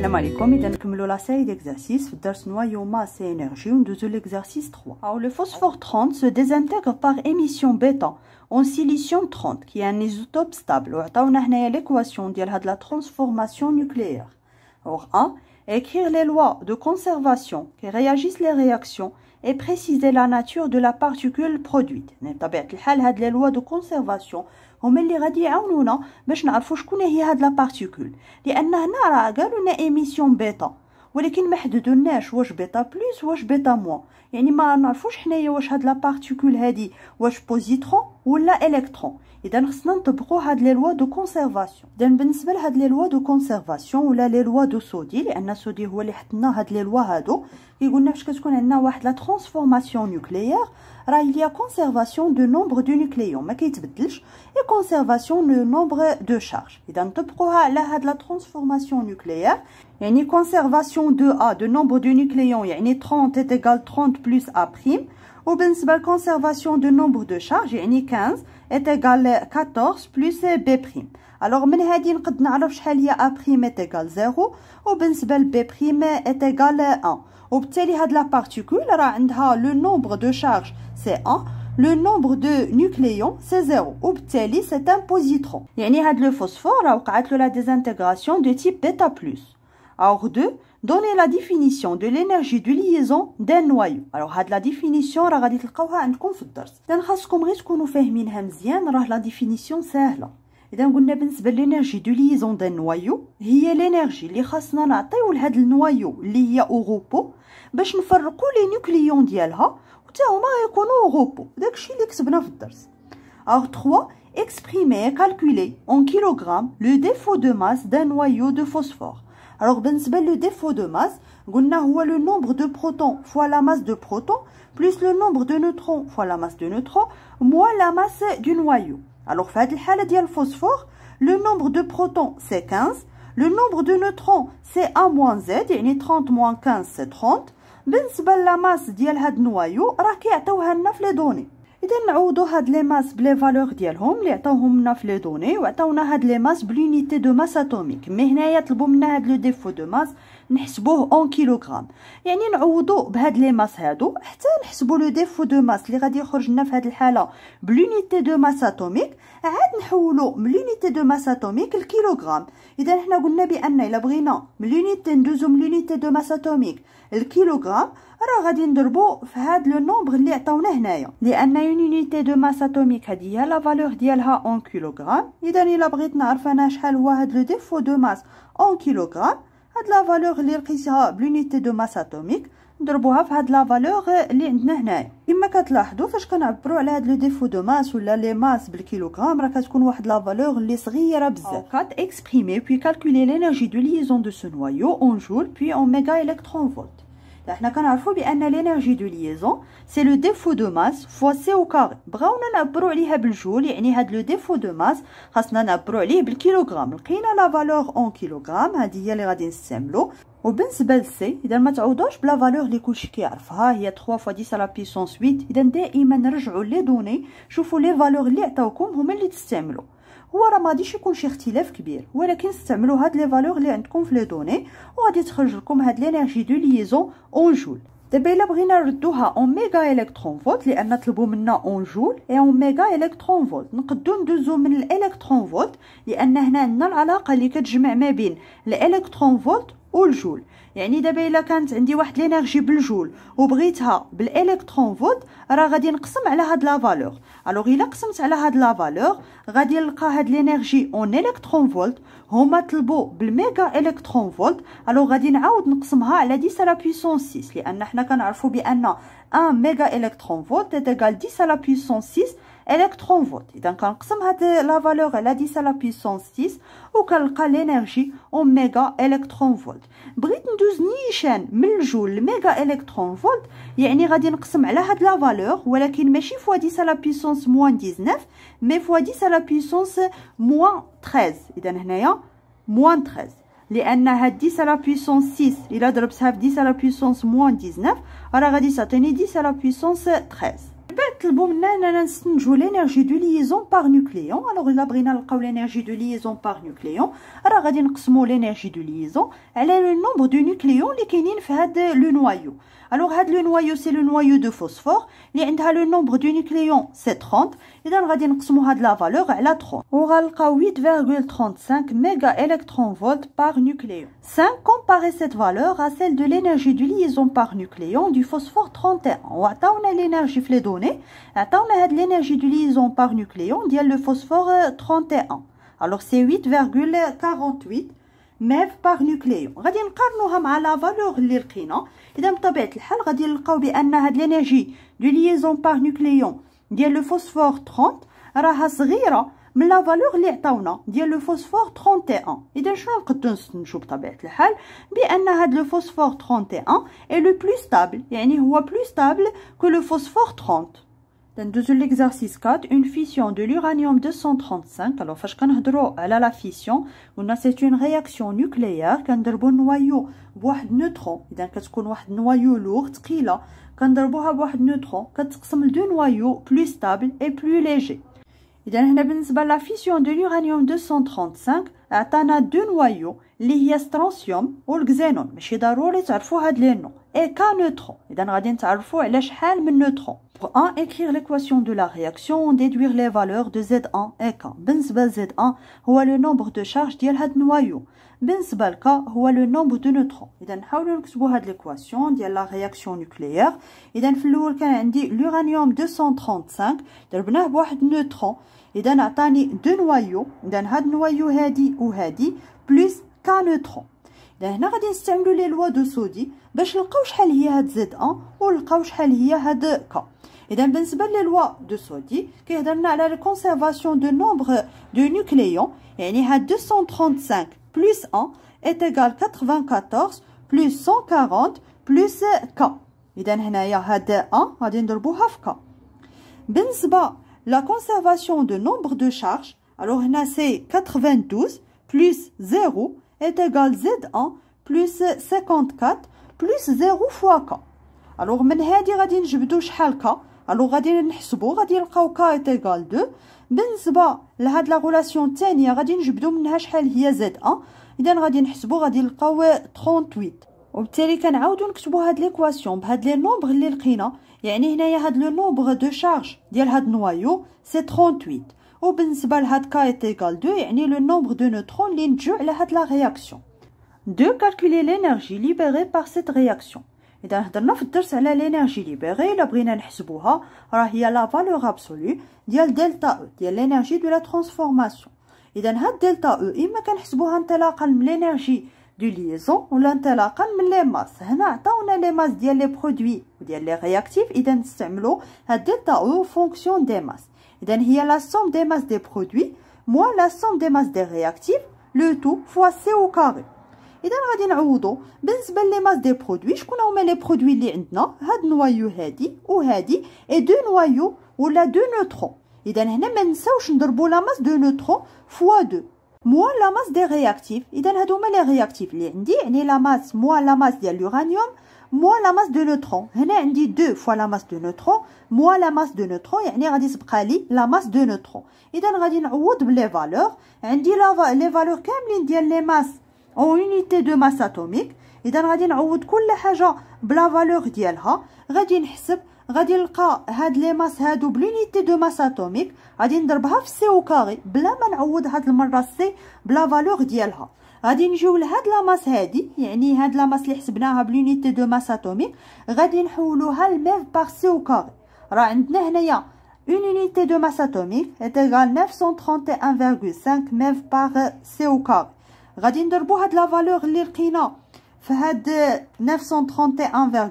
l'exercice 3 Le phosphore 30 se désintègre par émission bêta en silicium 30, qui est un isotope stable. Nous avons l'équation de la transformation nucléaire. 1. Écrire les lois de conservation qui réagissent les réactions et préciser la nature de la particule produite بطبيعه الحال هاد لي لوا دو كونسيرفاسيون هما اللي غادي يعاونونا باش نعرفوا شكون هي هاد لا بارتيكول لان هنا راه قالوا لنا ايميسيون بيتا ولكن ما حددولناش واش بيتا بلس واش بيتا موان يعني ما نعرفوش حنايا واش هاد لا بارتيكول هادي واش بوزيترون ولا الكترون اذا خصنا نطبقوا هاد لي لوا دو كونسيرفاسيون اذا بالنسبه لهاد لي لوا دو كونسيرفاسيون ولا لي لوا دو سودي لان سودي هو اللي حطنا هاد لي لوا هادو La transformation nucléaire, il y a conservation du nombre de nucléons. et conservation du nombre de charges. Dans le programme de la transformation nucléaire, il y conservation de A de nombre de nucléons. 30 est égal 30 plus A'. Il conservation du nombre de charges. Il 15 est égal à 14 plus B'. Alors, il y a A' est égal à 0. et B' est égal à 1 de la particule le nombre de charges, c'est 1, le nombre de nucléons, c'est 0. Donc, c'est un positron. le phosphore a la désintégration de type d'état plus. Alors, 2, donnez la définition de l'énergie de liaison d'un noyau. Alors, définition, la définition, que nous la la définition et اذا قلنا بالنسبه للانرجي دو ليزون دان نوايو هي لانرجي اللي خاصنا نعطيو لهاد النوايو اللي هي اوغوبو باش نفرقوا لي نيوكليون ديالها وتا هما غيكونوا اوغوبو داكشي اللي كتبنا في الدرس اور 3 exprimer et calculer en kilogrammes le défaut de masse d'un noyau de phosphore. Alors, le défaut de masse, le nombre de protons fois la masse de protons, plus le nombre de neutrons fois la masse de neutrons, moins la masse du noyau. الوغ في هذه الحالة ديال الفوسفور لو نومبر دو بروتون سي 15 لو نومبر دو نوترون سي ا موان زد يعني 30 موان 15 سي 30 بالنسبة لاماس ديال هاد النوايو راه كيعطيوها لنا في لي دوني اذا نعوضو هاد لي ماس بلي فالور ديالهم اللي عطاوهم لنا في لي دوني وعطاونا هاد لي ماس بلونيتي دو ماس اتوميك مي هنايا طلبوا منا هاد لو ديفو دو ماس نحسبوه اون كيلوغرام يعني نعوضو بهاد لي ماس هادو حتى نحسبو لو ديفو دو ماس اللي غادي يخرج لنا في هاد الحاله بلونيتي دو ماس اتوميك عاد نحولو من لونيتي دو ماس اتوميك الكيلوغرام اذا حنا قلنا بان الا بغينا من لونيتي ندوزو من لونيتي دو ماس اتوميك الكيلوغرام راه غادي نضربو في هاد لو نومبر اللي عطاونا هنايا لان يونيتي دو ماس اتوميك هادي هي لا فالور ديالها اون كيلوغرام اذا الا بغيت نعرف انا شحال هو هاد لو ديفو دو ماس اون كيلوغرام هاد لا فالور اللي لقيتها بلونيتي دو ماس اتوميك نضربوها في هاد لا فالور اللي عندنا هنايا كما كتلاحظوا فاش كنعبروا على هاد لو ديفو دو ماس ولا لي ماس بالكيلوغرام راه كتكون واحد لا فالور اللي صغيره بزاف كات اكسبريمي بوي كالكولي لينيرجي دو ليزون دو سو نوايو اون جول بوي اون ميغا الكترون فولت فاحنا كنعرفوا بان لينيرجي دو ليزون سي لو ديفو دو ماس فوا سي او كاري بغاونا نعبروا عليها بالجول يعني هاد لو ديفو دو ماس خاصنا نعبروا عليه بالكيلوغرام لقينا لا فالور اون كيلوغرام هذه هي اللي غادي نستعملو وبالنسبه لسي اذا ما تعوضوش بلا فالور اللي كلشي كيعرفها هي 3 فوا 10 لا بيسونس 8 اذا دائما نرجعوا لي دوني شوفوا لي فالور اللي عطاوكم هما اللي تستعملوا هو راه ما غاديش يكون شي اختلاف كبير ولكن استعملوا هاد لي فالور اللي عندكم في لي دوني وغادي تخرج لكم هاد لينيرجي دو ليزون اون جول دابا الا بغينا نردوها اون ميغا الكترون فولت لان طلبوا منا اون جول اي اون ميغا الكترون فولت نقدو ندوزو من الالكترون فولت لان هنا عندنا العلاقه اللي كتجمع ما بين الالكترون فولت والجول يعني دابا الا كانت عندي واحد لينيرجي بالجول وبغيتها بالالكترون فولت راه غادي نقسم على هاد لا فالور الوغ الا قسمت على هاد لا فالور غادي نلقى هاد لينيرجي اون الكترون فولت هما طلبوا بالميغا الكترون فولت الوغ غادي نعاود نقسمها على 10 لا بويسون 6 لان حنا كنعرفوا بان 1 ميغا الكترون فولت تيغال 10 لا بويسون 6 الكترون فولت اذا كنقسم هاد لا فالور على 10 لا بويسونس 10 وكنلقى لينيرجي اوميغا الكترون فولت بغيت ندوز نيشان من الجول لميغا الكترون فولت يعني غادي نقسم على هاد لا فالور ولكن ماشي فوا 10 لا بيسونس موان 19 مي فوا 10 لا بيسونس موان 13 اذا هنايا موان 13 لان هاد 10 لا بيسونس 6 الا ضربتها في 10 لا بيسونس موان 19 راه غادي تعطيني 10 لا بيسونس 13 l'énergie de liaison par nucléon alors il a l'énergie de liaison par nucléon alors l'énergie de liaison elle est le nombre de nucléons qui le noyau alors le noyau c'est le noyau de phosphore le nombre de nucléons c'est 30 et de la valeur elle a 30 on a 8,35 méga volts par nucléon 5 comparer cette valeur à celle de l'énergie de liaison par nucléon du phosphore 31 on a l'énergie données la atteint la l'énergie du liaison par nucléon, dit le phosphore 31. Euh, Alors c'est 8,48 mev par nucléon. غادي à la valeur اللي لقينا. اذا بطبيعة الحال غادي نلقاو بان هاد l'énergie de liaison par nucléon, dit le phosphore 30, راها grande mais la valeur liée le phosphore 31. Et de le est le plus stable, plus stable que le phosphore 30. Dans 4, une fission de l'uranium 235. Alors, a la fission, c'est une réaction nucléaire, quand a un noyau, neutre neutrons. Et dans a un noyau lourd, qui avoir plus stable et plus léger la fission de l'uranium 235, à tanat deux noyaux. اللي هي سترونسيوم والكزينون ماشي ضروري تعرفوا هاد لي نو اي كا نوترون اذا غادي نتعرفوا على شحال من نوترون pour 1 écrire l'équation de la réaction déduire les valeurs de Z1 et K بالنسبه ل Z1 هو لو نومبر دو شارج ديال هاد النوايو بالنسبه ل هو لو نومبر دو نوترون اذا نحاولوا نكتبوا هاد ليكواسيون ديال لا رياكسيون نوكليير اذا في الاول كان عندي لورانيوم 235 ضربناه بواحد نوترون اذا عطاني دو نوايو اذا هاد النوايو هادي وهادي بلس car nous avons. Là, nous allons utiliser de Soddy, parce que le quasile la de Soddy qui donne la conservation du nombre de nucléons 235 plus 1 est égal à 94 plus 140 plus k. nous avons n k. la conservation du nombre de charges. Alors, on 92 plus 0 est égal Z1 plus 54 بلس زيرو فوا كا الوغ من هادي غادي نجبدو شحال كا الوغ غادي نحسبو غادي نلقاو كا ايتيغال دو بالنسبة لهاد لاغولاسيون التانية غادي نجبدو منها شحال هي زد ان إذا غادي نحسبو غادي نلقاو 38 وبالتالي كنعاودو نكتبو هاد ليكواسيون بهاد لي نومبغ اللي لقينا يعني هنايا هاد لو نومبغ دو شارج ديال هاد نوايو سي 38 Oubensbal 2 le nombre de neutrons, la réaction. Deux, calculer l'énergie libérée par cette réaction. Et dans le l'énergie libérée, la la valeur absolue, de e، l'énergie de la transformation. Et dans ΔE, delta il e، y l'énergie de liaison, de la masse. Nous avons masse, les produits, réactifs, et dans e fonction des masses. Donc, il la somme des masses des produits, moins la somme des masses des réactifs, le tout fois C au carré. Et donc, on va dire, les masses des produits, je connais les produits qui sont là, un noyau hadi, ou hadi, et deux noyaux, ou deux neutrons. Et donc, on va dire, la masse de neutrons fois 2. موان لا ماس دي غياكتيف اذا هادو هما لي غياكتيف اللي عندي يعني لا ماس موان لا ماس ديال لورانيوم موان لا ماس دو نوترون هنا عندي دو فوا لا ماس دو نوترون موان لا ماس دو نوترون يعني غادي تبقى لي لا ماس دو نوترون اذا غادي نعوض بلي فالور عندي لا لي فالور كاملين ديال لي ماس اون يونيتي دو ماس اتوميك اذا غادي نعوض كل حاجه بلا فالور ديالها غادي نحسب غادي نلقى هاد لي ماس هادو بلونيتي دو ماس اتوميك غادي نضربها في سي او كاري بلا ما نعوض هاد المره سي بلا فالور ديالها غادي نجيو لهاد لا ماس هادي يعني هاد لا ماس اللي حسبناها بلونيتي دو ماس اتوميك غادي نحولوها لميف بار سي او كاري راه عندنا هنايا اون يونيتي دو ماس اتوميك est 931,5 ميف بار سي او كاري غادي نضربو هاد لا فالور اللي لقينا فهاد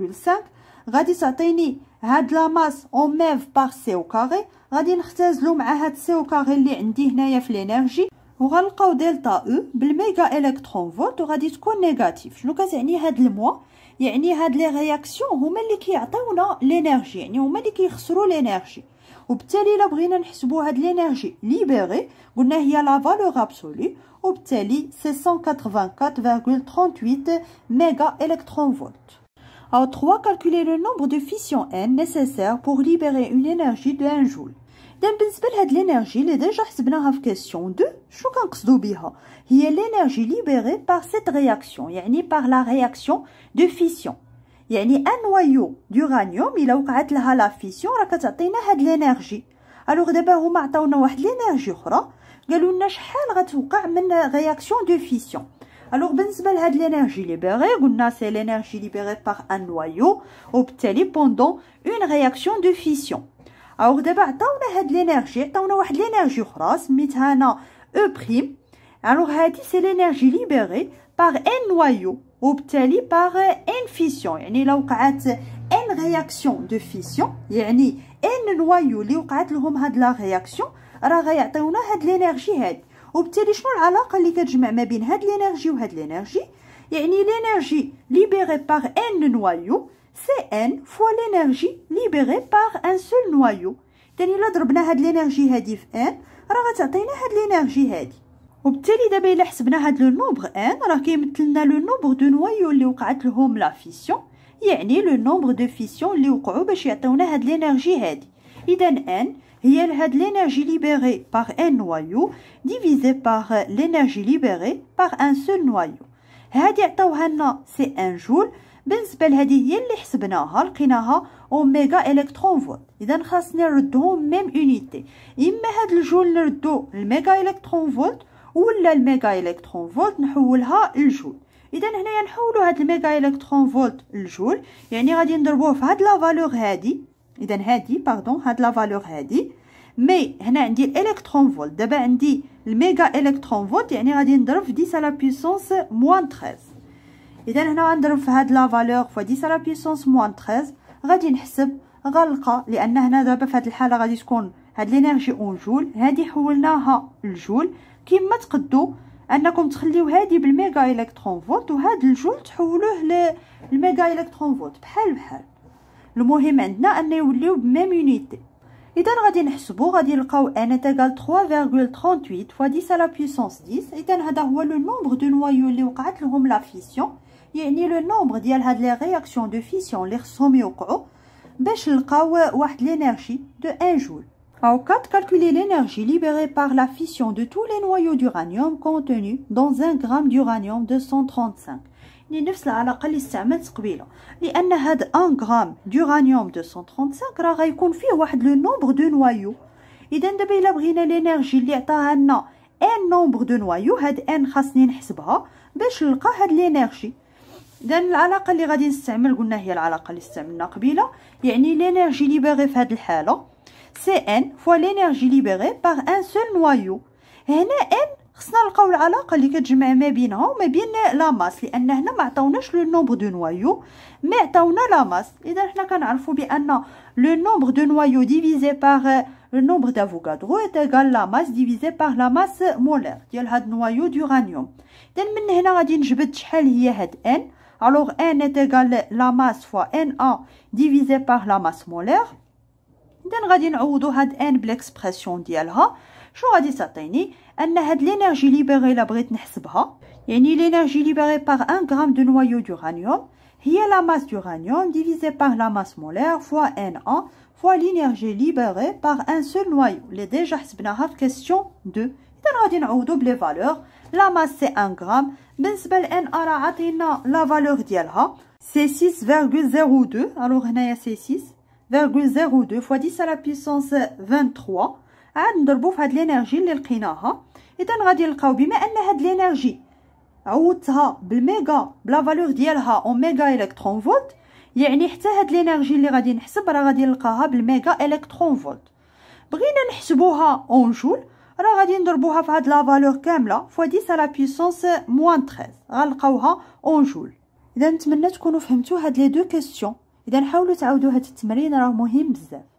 931.5 غادي تعطيني هاد لاماس او ميف باغ سي او كاغي غادي نختزلو مع هاد سي او كاغي اللي عندي هنايا في لينيرجي وغنلقاو دلتا او e بالميغا الكترون فولت وغادي تكون نيجاتيف شنو كتعني هاد الموا يعني هاد لي رياكسيون هما اللي كيعطيونا لينيرجي يعني هما اللي كيخسروا لينيرجي وبالتالي الا بغينا نحسبوا هاد لينيرجي ليبيري قلنا هي لا فالور ابسولي وبالتالي سي ميغا الكترون فولت 3, calculer le nombre de fissions N nécessaires pour libérer une énergie de 1 joule. le principe de l'énergie اللي déjà question 2 l'énergie libérée par cette réaction يعني par la réaction de fission يعني un noyau d'uranium a وقعت لها la fission l'énergie l'énergie réaction de fission alors, ben c'est bien l'énergie libérée. Guna, c'est l'énergie libérée par un noyau obtenu pendant une réaction de fission. Alors, de làhaut, on a l'énergie. On a l'énergie de l'énergie grâce maintenant E'. Alors, c'est l'énergie libérée par un noyau obtenu par une fission. Il y a une réaction de fission. Il y un noyau. qui a eu la réaction. Là, on a de l'énergie. وبالتالي شنو العلاقه اللي كتجمع ما بين هاد لينيرجي وهاد لينيرجي يعني لينيرجي ليبيغي باغ ان نوايو سي ان فوا لينيرجي ليبيغي باغ ان سول نوايو تاني الا ضربنا هاد لينيرجي هادي في ان راه غتعطينا هاد لينيرجي هادي وبالتالي دابا الا حسبنا هاد لو نومبر ان راه كيمتلنا لو نومبر دو نوايو اللي وقعت لهم لا فيسيون يعني لو نومبر دو فيسيون اللي وقعوا باش يعطيونا هاد لينيرجي هادي اذا ان هي لهاد لينيرجي ليبيري par ان نوايو ديفيزي par لينيرجي ليبيري par ان سول نوايو هادي عطاوها لنا سي ان جول بالنسبه لهادي هي اللي حسبناها لقيناها اوميغا الكترون فولت اذا خاصنا نردهم ميم اونيتي اما هاد الجول نردو الميغا الكترون فولت ولا الميغا الكترون فولت نحولها لجول اذا هنايا نحولوا هاد الميغا الكترون فولت لجول يعني غادي نضربوه في هاد لا فالور هادي اذا هادي باردون هاد لا فالور هادي مي هنا عندي الالكترون فولت دابا عندي الميغا الكترون فولت يعني غادي نضرب في 10 على بيسونس موان 13 اذا هنا غنضرب في هاد لا فالور فوا 10 على بيسونس موان 13 غادي نحسب غلقه لان هنا دابا في هاد الحاله غادي تكون هاد لينيرجي اون جول هادي حولناها لجول كما تقدو انكم تخليو هادي بالميغا الكترون فولت وهاد الجول تحولوه للميغا الكترون فولت بحال بحال Le المهم عندنا ان يوليو بميم يونيتي اذا غادي نحسبو غادي نلقاو égal à 3.38 fois 10 la puissance 10 اذا هذا هو لو نومبر دو نوايو اللي وقعت لهم لا فيسيون يعني لو نومبر ديال هاد لي رياكسيون دو فيسيون اللي خصهم يوقعوا باش نلقاو واحد de دو 1 جول En 4, calculez l'énergie libérée par la fission de tous les noyaux d'uranium contenus dans 1 g d'uranium 235. لنفس العلاقه اللي استعملت قبيله لان هاد 1 غرام دورانيوم 235 راه غيكون فيه واحد لو نومبر دو نوايو اذا دابا الا بغينا لينيرجي اللي عطاها لنا ان نومبر دو نوايو هاد ان خاصني نحسبها باش نلقى هاد لينيرجي اذا العلاقه اللي غادي نستعمل قلنا هي العلاقه اللي استعملنا قبيله يعني لينيرجي ليبيغي باغي في هاد الحاله سي ان فوا لينيرجي ليبيغي باغ ان سول نوايو هنا ان خصنا نلقاو العلاقه اللي كتجمع ما بينها وما بين لا ماس لان هنا ما عطاوناش لو نومبر دو نوايو مي عطاونا لا ماس اذا حنا كنعرفوا بان لو نومبر دو نوايو ديفيزي باغ لو نومبر دافوكادرو ايت لا ماس ديفيزي باغ لا ماس مولير ديال هاد نوايو دورانيوم اذا من هنا غادي نجبد شحال هي هاد ان الوغ ان ايت ايغال لا ماس فوا ان ا ديفيزي باغ لا ماس مولير اذا غادي نعوضو هاد ان بالاكسبرسيون ديالها Je vous dis, que t'aigne. Enna, l'énergie libérée, par un gramme de noyau d'uranium. Il y a la masse d'uranium, divisé par la masse molaire, fois na, fois l'énergie libérée par un seul noyau. Les deux, j'hisbna, à la question 2. Et d'un, j'hisbna, au double les valeurs. La masse, c'est un gramme. Ben, c'est na, là, à la valeur de alha. C'est 6,02. Alors, hna, c'est 6,02 fois 10 à la puissance 23. عاد آه، نضربو في هاد لينيرجي اللي لقيناها اذا غادي نلقاو بما ان هاد لينيرجي عوضتها بالميغا بلا فالور ديالها اوميغا الكترون فولت يعني حتى هاد لينيرجي اللي غادي نحسب راه غادي نلقاها بالميغا الكترون فولت بغينا نحسبوها اون جول راه غادي نضربوها في هاد لا فالور كامله فوا 10 على بويسونس موان 13 غنلقاوها اون جول اذا نتمنى تكونوا فهمتوا هاد لي دو كيسيون اذا حاولوا تعاودوا هاد التمرين راه مهم بزاف